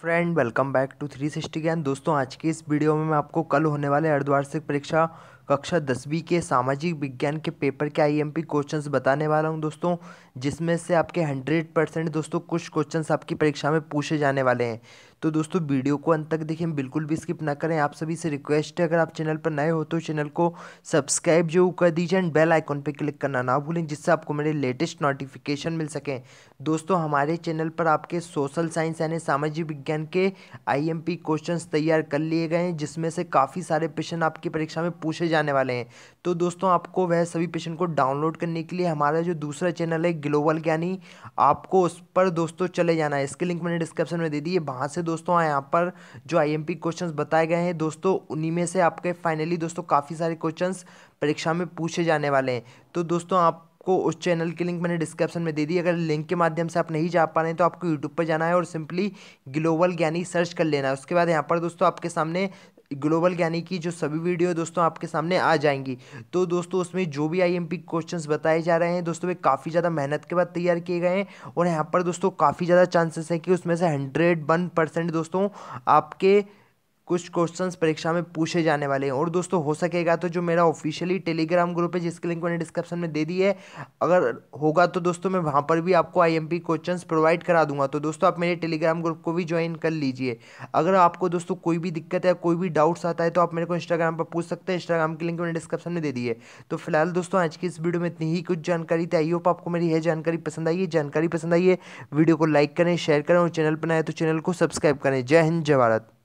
friend welcome back to three sixty Gyan दोस्तों आज की इस वीडियो में मैं आपको कल होने वाले अर्धवार्षिक परीक्षा कक्षा दसवीं के सामाजिक विज्ञान के पेपर के आईएमपी क्वेश्चंस बताने वाला हूं दोस्तों जिसमें से आपके हंड्रेड परसेंट दोस्तों कुछ क्वेश्चंस आपकी परीक्षा में पूछे जाने वाले हैं तो दोस्तों वीडियो को अंत तक देखें बिल्कुल भी स्किप ना करें आप सभी से रिक्वेस्ट है अगर आप चैनल पर नए हो तो चैनल को सब्सक्राइब जो कर दीजिए एंड बेल आइकॉन पर क्लिक करना ना भूलें जिससे आपको मेरे लेटेस्ट नोटिफिकेशन मिल सकें दोस्तों हमारे चैनल पर आपके सोशल साइंस यानी सामाजिक विज्ञान के आई क्वेश्चंस तैयार कर लिए गए हैं जिसमें से काफ़ी सारे प्रश्न आपकी परीक्षा में पूछे जाने वाले हैं तो दोस्तों आपको वह सभी प्रश्न को डाउनलोड करने के लिए हमारा जो दूसरा चैनल है ग्लोबल ज्ञानी आपको उस पर दोस्तों चले जाना है इसके लिंक मैंने डिस्क्रिप्शन में दे दी है वहाँ से दोस्तों यहाँ पर जो आईएमपी क्वेश्चंस बताए गए हैं दोस्तों उन्हीं में से आपके फाइनली दोस्तों काफ़ी सारे क्वेश्चंस परीक्षा में पूछे जाने वाले हैं तो दोस्तों आप आपको उस चैनल की लिंक मैंने डिस्क्रिप्शन में दे दी अगर लिंक के माध्यम से आप नहीं जा पा रहे हैं तो आपको यूट्यूब पर जाना है और सिंपली ग्लोबल ज्ञानी सर्च कर लेना है उसके बाद यहाँ पर दोस्तों आपके सामने ग्लोबल ज्ञानी की जो सभी वीडियो दोस्तों आपके सामने आ जाएंगी तो दोस्तों उसमें जो भी आईएमपी क्वेश्चंस बताए जा रहे हैं दोस्तों वे काफ़ी ज़्यादा मेहनत के बाद तैयार किए गए हैं और यहाँ पर दोस्तों काफ़ी ज़्यादा चांसेस है कि उसमें से हंड्रेड वन परसेंट दोस्तों आपके कुछ क्वेश्चंस परीक्षा में पूछे जाने वाले हैं और दोस्तों हो सकेगा तो जो मेरा ऑफिशियली टेलीग्राम ग्रुप है जिसकी लिंक मैंने डिस्क्रिप्शन में दे दी है अगर होगा तो दोस्तों मैं वहाँ पर भी आपको आई एम क्वेश्चंस प्रोवाइड करा दूंगा तो दोस्तों आप मेरे टेलीग्राम ग्रुप को भी ज्वाइन कर लीजिए अगर आपको दोस्तों कोई भी दिक्कत है कोई भी डाउट्स आता है तो आप मेरे को इंस्टाग्राम पर पूछ सकते हैं इंस्टाग्राम की लिंक मैंने डिस्क्रिप्शन में दे दी है तो फिलहाल दोस्तों आज की इस वीडियो में इतनी ही कुछ जानकारी थी तो आई होप आपको मेरी यह जानकारी पसंद आई है जानकारी पसंद आई है वीडियो को लाइक करें शेयर करें और चैनल पर आए तो चैनल को सब्सक्राइब करें जय हिंद जय भारत